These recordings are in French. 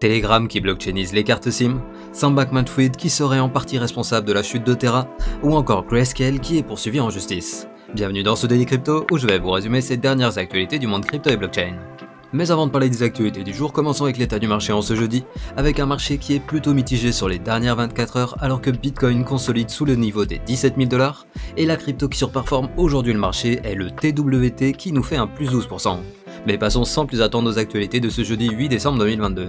Telegram qui blockchainise les cartes SIM, Sam Bankman-Fried qui serait en partie responsable de la chute de Terra, ou encore Grayscale qui est poursuivi en justice. Bienvenue dans ce Daily Crypto où je vais vous résumer ces dernières actualités du monde crypto et blockchain. Mais avant de parler des actualités du jour, commençons avec l'état du marché en ce jeudi, avec un marché qui est plutôt mitigé sur les dernières 24 heures alors que Bitcoin consolide sous le niveau des 17 000 dollars, et la crypto qui surperforme aujourd'hui le marché est le TWT qui nous fait un plus 12%. Mais passons sans plus attendre aux actualités de ce jeudi 8 décembre 2022.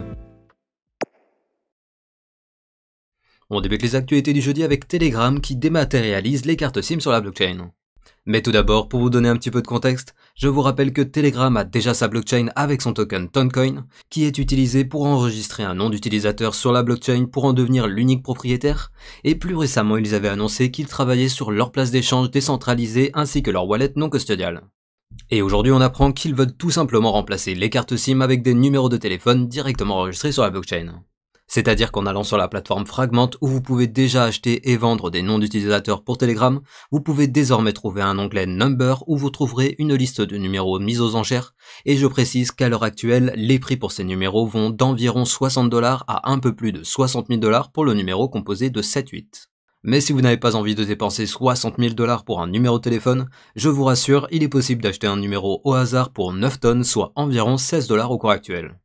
On débute les actualités du jeudi avec Telegram qui dématérialise les cartes SIM sur la blockchain. Mais tout d'abord, pour vous donner un petit peu de contexte, je vous rappelle que Telegram a déjà sa blockchain avec son token Toncoin, qui est utilisé pour enregistrer un nom d'utilisateur sur la blockchain pour en devenir l'unique propriétaire, et plus récemment ils avaient annoncé qu'ils travaillaient sur leur place d'échange décentralisée ainsi que leur wallet non custodiale. Et aujourd'hui on apprend qu'ils veulent tout simplement remplacer les cartes SIM avec des numéros de téléphone directement enregistrés sur la blockchain. C'est-à-dire qu'en allant sur la plateforme Fragmente, où vous pouvez déjà acheter et vendre des noms d'utilisateurs pour Telegram, vous pouvez désormais trouver un onglet Number où vous trouverez une liste de numéros mis aux enchères, et je précise qu'à l'heure actuelle, les prix pour ces numéros vont d'environ 60 dollars à un peu plus de 60 000 dollars pour le numéro composé de 7-8. Mais si vous n'avez pas envie de dépenser 60 000 dollars pour un numéro de téléphone, je vous rassure, il est possible d'acheter un numéro au hasard pour 9 tonnes, soit environ 16 dollars au cours actuel.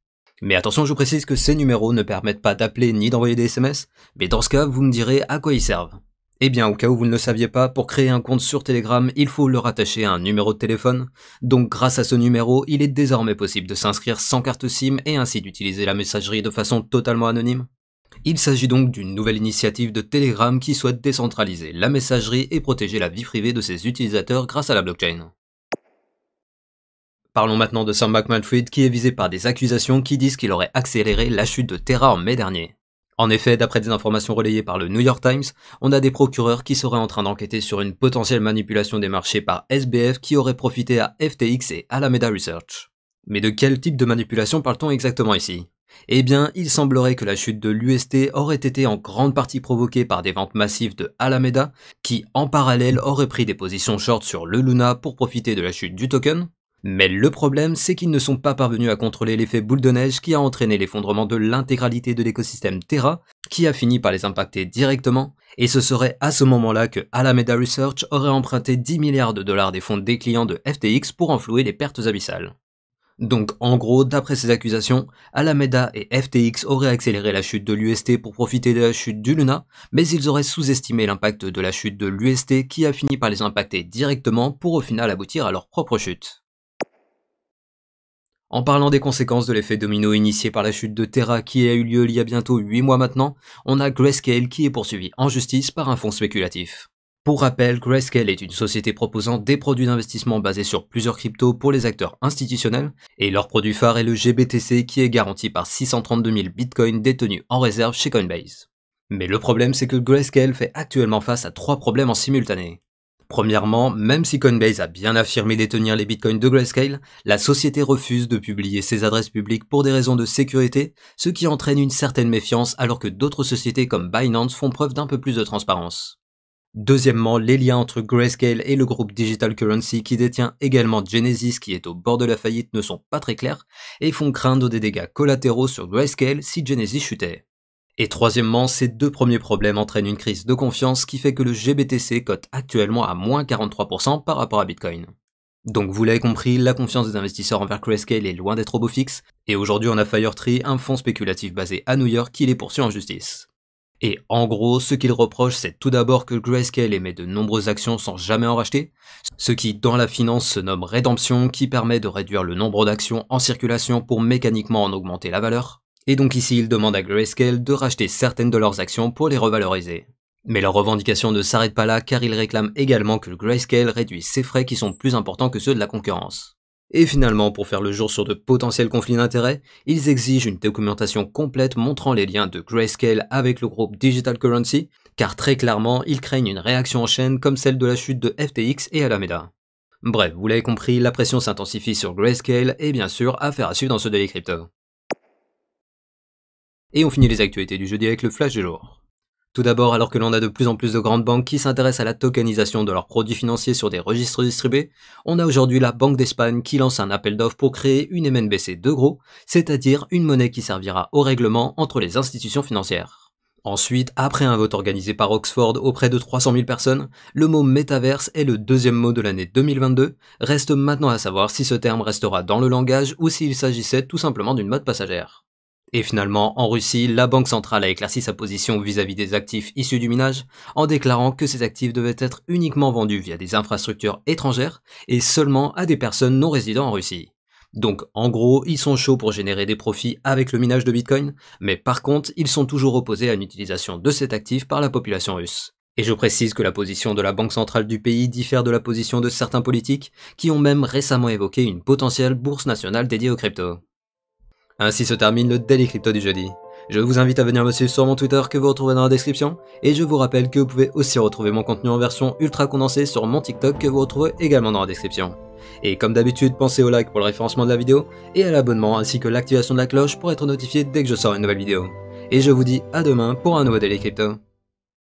Mais attention, je vous précise que ces numéros ne permettent pas d'appeler ni d'envoyer des SMS, mais dans ce cas, vous me direz à quoi ils servent. Eh bien, au cas où vous ne le saviez pas, pour créer un compte sur Telegram, il faut le rattacher à un numéro de téléphone. Donc grâce à ce numéro, il est désormais possible de s'inscrire sans carte SIM et ainsi d'utiliser la messagerie de façon totalement anonyme. Il s'agit donc d'une nouvelle initiative de Telegram qui souhaite décentraliser la messagerie et protéger la vie privée de ses utilisateurs grâce à la blockchain. Parlons maintenant de Sam McManfred qui est visé par des accusations qui disent qu'il aurait accéléré la chute de Terra en mai dernier. En effet, d'après des informations relayées par le New York Times, on a des procureurs qui seraient en train d'enquêter sur une potentielle manipulation des marchés par SBF qui aurait profité à FTX et Alameda Research. Mais de quel type de manipulation parle-t-on exactement ici eh bien, il semblerait que la chute de l'UST aurait été en grande partie provoquée par des ventes massives de Alameda, qui en parallèle auraient pris des positions short sur le Luna pour profiter de la chute du token, mais le problème, c'est qu'ils ne sont pas parvenus à contrôler l'effet boule de neige qui a entraîné l'effondrement de l'intégralité de l'écosystème Terra, qui a fini par les impacter directement, et ce serait à ce moment-là que Alameda Research aurait emprunté 10 milliards de dollars des fonds des clients de FTX pour enflouer les pertes abyssales. Donc en gros, d'après ces accusations, Alameda et FTX auraient accéléré la chute de l'UST pour profiter de la chute du Luna, mais ils auraient sous-estimé l'impact de la chute de l'UST qui a fini par les impacter directement pour au final aboutir à leur propre chute. En parlant des conséquences de l'effet domino initié par la chute de Terra qui a eu lieu il y a bientôt 8 mois maintenant, on a Grayscale qui est poursuivi en justice par un fonds spéculatif. Pour rappel, Grayscale est une société proposant des produits d'investissement basés sur plusieurs cryptos pour les acteurs institutionnels, et leur produit phare est le GBTC qui est garanti par 632 000 bitcoins détenus en réserve chez Coinbase. Mais le problème c'est que Grayscale fait actuellement face à trois problèmes en simultané. Premièrement, même si Coinbase a bien affirmé détenir les bitcoins de Grayscale, la société refuse de publier ses adresses publiques pour des raisons de sécurité, ce qui entraîne une certaine méfiance alors que d'autres sociétés comme Binance font preuve d'un peu plus de transparence. Deuxièmement, les liens entre Grayscale et le groupe Digital Currency qui détient également Genesis qui est au bord de la faillite ne sont pas très clairs et font craindre des dégâts collatéraux sur Grayscale si Genesis chutait. Et troisièmement, ces deux premiers problèmes entraînent une crise de confiance qui fait que le GBTC cote actuellement à moins 43% par rapport à Bitcoin. Donc vous l'avez compris, la confiance des investisseurs envers Grayscale est loin d'être au beau fixe, et aujourd'hui on a FireTree, un fonds spéculatif basé à New York qui les poursuit en justice. Et en gros, ce qu'il reproche, c'est tout d'abord que Grayscale émet de nombreuses actions sans jamais en racheter, ce qui dans la finance se nomme rédemption, qui permet de réduire le nombre d'actions en circulation pour mécaniquement en augmenter la valeur. Et donc ici, ils demandent à Grayscale de racheter certaines de leurs actions pour les revaloriser. Mais leur revendication ne s'arrête pas là car ils réclament également que Grayscale réduise ses frais qui sont plus importants que ceux de la concurrence. Et finalement, pour faire le jour sur de potentiels conflits d'intérêts, ils exigent une documentation complète montrant les liens de Grayscale avec le groupe Digital Currency, car très clairement, ils craignent une réaction en chaîne comme celle de la chute de FTX et Alameda. Bref, vous l'avez compris, la pression s'intensifie sur Grayscale et bien sûr, affaire à suivre dans ce Daily Crypto. Et on finit les actualités du jeudi avec le flash du jour. Tout d'abord, alors que l'on a de plus en plus de grandes banques qui s'intéressent à la tokenisation de leurs produits financiers sur des registres distribués, on a aujourd'hui la Banque d'Espagne qui lance un appel d'offres pour créer une MNBC de gros, c'est-à-dire une monnaie qui servira au règlement entre les institutions financières. Ensuite, après un vote organisé par Oxford auprès de 300 000 personnes, le mot métaverse est le deuxième mot de l'année 2022. Reste maintenant à savoir si ce terme restera dans le langage ou s'il s'agissait tout simplement d'une mode passagère. Et finalement, en Russie, la Banque centrale a éclairci sa position vis-à-vis des actifs issus du minage en déclarant que ces actifs devaient être uniquement vendus via des infrastructures étrangères et seulement à des personnes non résidant en Russie. Donc en gros, ils sont chauds pour générer des profits avec le minage de Bitcoin, mais par contre, ils sont toujours opposés à une utilisation de cet actif par la population russe. Et je précise que la position de la Banque centrale du pays diffère de la position de certains politiques, qui ont même récemment évoqué une potentielle bourse nationale dédiée aux crypto. Ainsi se termine le Daily Crypto du jeudi. Je vous invite à venir me suivre sur mon Twitter que vous retrouvez dans la description, et je vous rappelle que vous pouvez aussi retrouver mon contenu en version ultra condensée sur mon TikTok que vous retrouvez également dans la description. Et comme d'habitude, pensez au like pour le référencement de la vidéo, et à l'abonnement ainsi que l'activation de la cloche pour être notifié dès que je sors une nouvelle vidéo. Et je vous dis à demain pour un nouveau Daily Crypto.